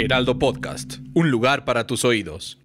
Heraldo Podcast, un lugar para tus oídos.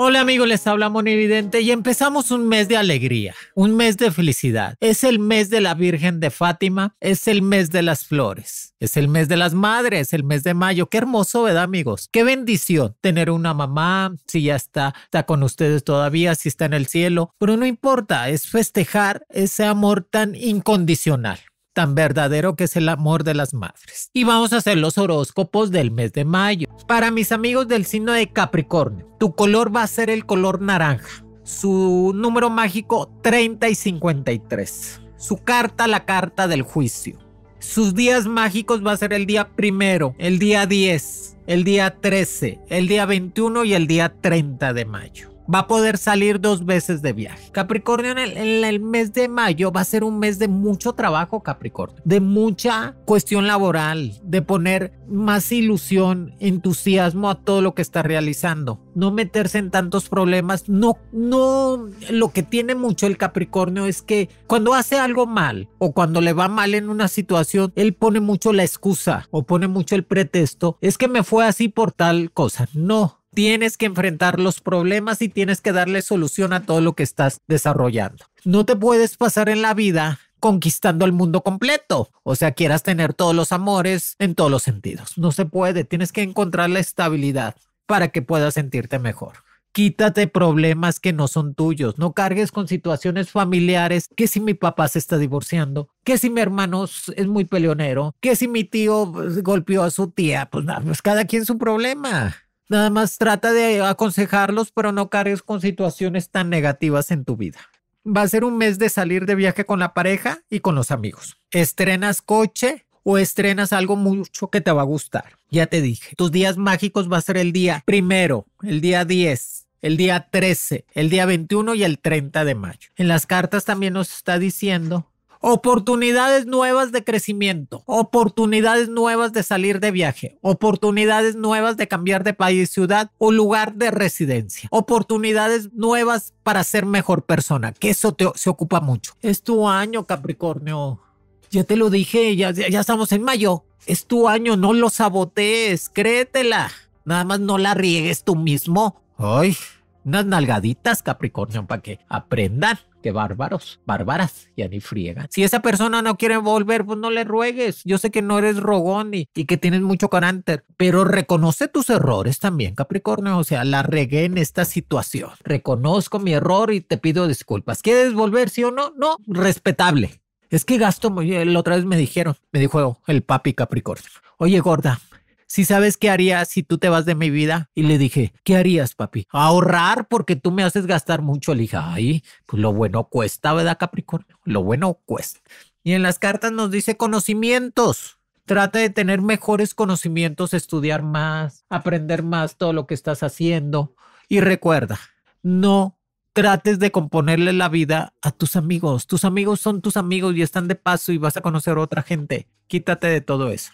Hola amigos, les habla Monividente y empezamos un mes de alegría, un mes de felicidad. Es el mes de la Virgen de Fátima, es el mes de las flores, es el mes de las madres, el mes de mayo. Qué hermoso, ¿verdad amigos? Qué bendición tener una mamá, si ya está, está con ustedes todavía, si está en el cielo, pero no importa, es festejar ese amor tan incondicional tan verdadero que es el amor de las madres. Y vamos a hacer los horóscopos del mes de mayo. Para mis amigos del signo de Capricornio, tu color va a ser el color naranja. Su número mágico 30 y 53. Su carta, la carta del juicio. Sus días mágicos va a ser el día primero, el día 10, el día 13, el día 21 y el día 30 de mayo va a poder salir dos veces de viaje. Capricornio en el, mes de mayo va a ser un mes de mucho trabajo, Capricornio, de mucha cuestión laboral, de poner más ilusión, entusiasmo a todo lo que está realizando, no meterse en tantos problemas, no, no, lo que tiene mucho el Capricornio es que cuando hace algo mal o cuando le va mal en una situación, él pone mucho la excusa o pone mucho el pretexto, es que me fue así por tal cosa, no, tienes que enfrentar los problemas y tienes que darle solución a todo lo que estás desarrollando. No te puedes pasar en la vida conquistando el mundo completo. O sea, quieras tener todos los amores en todos los sentidos. No se puede. Tienes que encontrar la estabilidad para que puedas sentirte mejor. Quítate problemas que no son tuyos. No cargues con situaciones familiares. Que si mi papá se está divorciando, que si mi hermano es muy peleonero, que si mi tío golpeó a su tía, pues nada, pues cada quien su problema. Nada más trata de aconsejarlos, pero no cargues con situaciones tan negativas en tu vida. Va a ser un mes de salir de viaje con la pareja y con los amigos. Estrenas coche o estrenas algo mucho que te va a gustar. Ya te dije, tus días mágicos va a ser el día primero, el día 10, el día 13, el día 21 y el 30 de mayo. En las cartas también nos está diciendo Oportunidades nuevas de crecimiento, oportunidades nuevas de salir de viaje, oportunidades nuevas de cambiar de país, ciudad o lugar de residencia, oportunidades nuevas para ser mejor persona, que eso te, se ocupa mucho. Es tu año, Capricornio. Ya te lo dije, ya, ya estamos en mayo. Es tu año, no lo sabotees, créetela. Nada más no la riegues tú mismo. Ay, unas nalgaditas, Capricornio, para que aprendan que bárbaros, bárbaras, ya ni friegan. Si esa persona no quiere volver, pues no le ruegues. Yo sé que no eres rogón y, que tienes mucho carácter, pero reconoce tus errores también, Capricornio. O sea, la regué en esta situación. Reconozco mi error y te pido disculpas. ¿Quieres volver, sí o no? No, respetable. Es que gasto muy. La otra vez me dijeron, me dijo el papi Capricornio. Oye, gorda, si sabes qué harías si tú te vas de mi vida. Y le dije, ¿qué harías, papi? Ahorrar porque tú me haces gastar mucho. Le dije, ay, pues lo bueno cuesta, ¿verdad, Capricornio? Lo bueno cuesta. Y en las cartas nos dice conocimientos. Trata de tener mejores conocimientos, estudiar más, aprender más todo lo que estás haciendo. Y recuerda, no trates de componerle la vida a tus amigos. Tus amigos son tus amigos y están de paso y vas a conocer a otra gente. Quítate de todo eso.